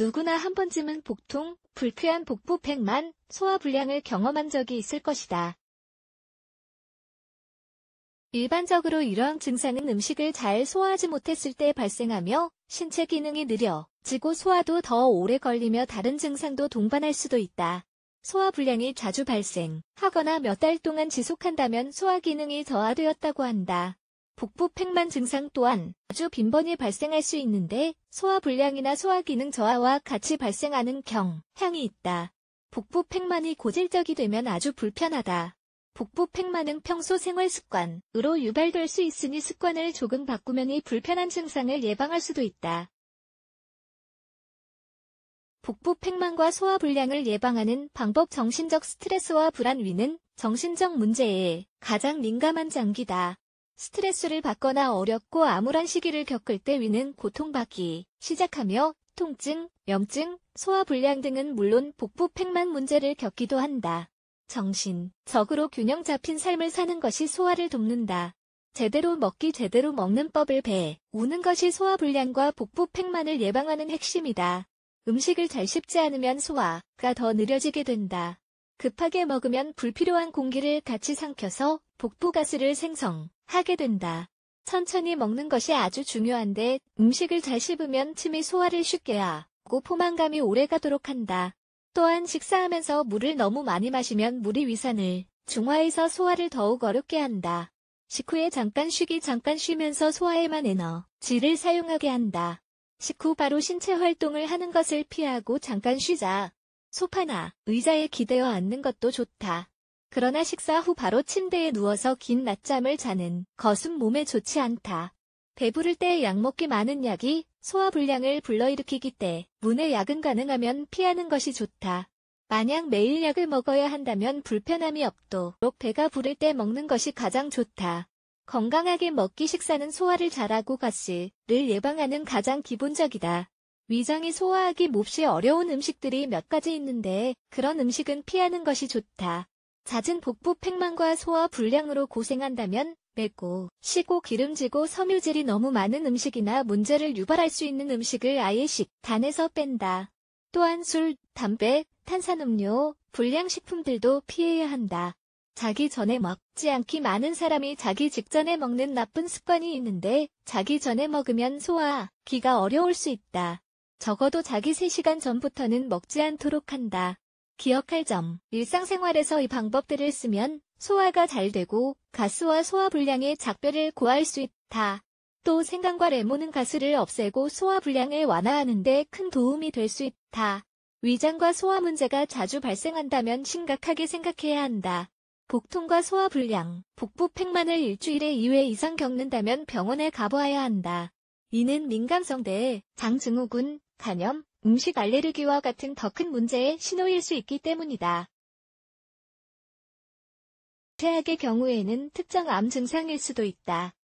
누구나 한 번쯤은 복통, 불쾌한 복부 팽만, 소화불량을 경험한 적이 있을 것이다. 일반적으로 이러한 증상은 음식을 잘 소화하지 못했을 때 발생하며 신체 기능이 느려 지고 소화도 더 오래 걸리며 다른 증상도 동반할 수도 있다. 소화불량이 자주 발생하거나 몇 달 동안 지속한다면 소화기능이 저하되었다고 한다. 복부 팽만 증상 또한 아주 빈번히 발생할 수 있는데 소화불량이나 소화기능 저하와 같이 발생하는 경향이 있다. 복부 팽만이 고질적이 되면 아주 불편하다. 복부 팽만은 평소 생활 습관으로 유발될 수 있으니 습관을 조금 바꾸면 이 불편한 증상을 예방할 수도 있다. 복부 팽만과 소화불량을 예방하는 방법 정신적 스트레스와 불안 위는 정신적 문제에 가장 민감한 장기다. 스트레스를 받거나 어렵고 암울한 시기를 겪을 때 위는 고통받기 시작하며 통증, 염증, 소화불량 등은 물론 복부 팽만 문제를 겪기도 한다. 정신, 적으로 균형 잡힌 삶을 사는 것이 소화를 돕는다. 제대로 먹기 제대로 먹는 법을 배, 우는 것이 소화불량과 복부 팽만을 예방하는 핵심이다. 음식을 잘 씹지 않으면 소화가 더 느려지게 된다. 급하게 먹으면 불필요한 공기를 같이 삼켜서 복부 가스를 생성, 하게 된다. 천천히 먹는 것이 아주 중요한데 음식을 잘 씹으면 침이 소화를 쉽게 하고 포만감이 오래가도록 한다. 또한 식사하면서 물을 너무 많이 마시면 물이 위산을 중화해서 소화를 더욱 어렵게 한다. 식후에 잠깐 쉬기 잠깐 쉬면서 소화에만 에너지를 사용하게 한다. 식후 바로 신체 활동을 하는 것을 피하고 잠깐 쉬자. 소파나 의자에 기대어 앉는 것도 좋다. 그러나 식사 후 바로 침대에 누워서 긴 낮잠을 자는 것은 몸에 좋지 않다. 배부를 때 약 먹기 많은 약이 소화불량을 불러일으키기 때문에 약은 가능하면 피하는 것이 좋다. 만약 매일 약을 먹어야 한다면 불편함이 없도록 배가 부를 때 먹는 것이 가장 좋다. 건강하게 먹기 식사는 소화를 잘하고 가스를 예방하는 가장 기본적이다. 위장이 소화하기 몹시 어려운 음식들이 몇 가지 있는데 그런 음식은 피하는 것이 좋다. 잦은 복부 팽만과 소화 불량으로 고생한다면 맵고 시고 기름지고 섬유질이 너무 많은 음식이나 문제를 유발할 수 있는 음식을 아예 식단에서 뺀다. 또한 술, 담배, 탄산음료, 불량식품들도 피해야 한다. 자기 전에 먹지 않기 많은 사람이 자기 직전에 먹는 나쁜 습관이 있는데 자기 전에 먹으면 소화, 기가 어려울 수 있다. 적어도 자기 3시간 전부터는 먹지 않도록 한다. 기억할 점. 일상생활에서 이 방법들을 쓰면 소화가 잘 되고 가스와 소화 불량의 작별을 고할 수 있다. 또 생강과 레몬은 가스를 없애고 소화 불량을 완화하는 데 큰 도움이 될 수 있다. 위장과 소화 문제가 자주 발생한다면 심각하게 생각해야 한다. 복통과 소화 불량, 복부 팽만을 일주일에 2회 이상 겪는다면 병원에 가보아야 한다. 이는 민감성대에 장증후군, 간염, 음식 알레르기와 같은 더 큰 문제의 신호일 수 있기 때문이다. 최악의 경우에는 특정 암 증상일 수도 있다.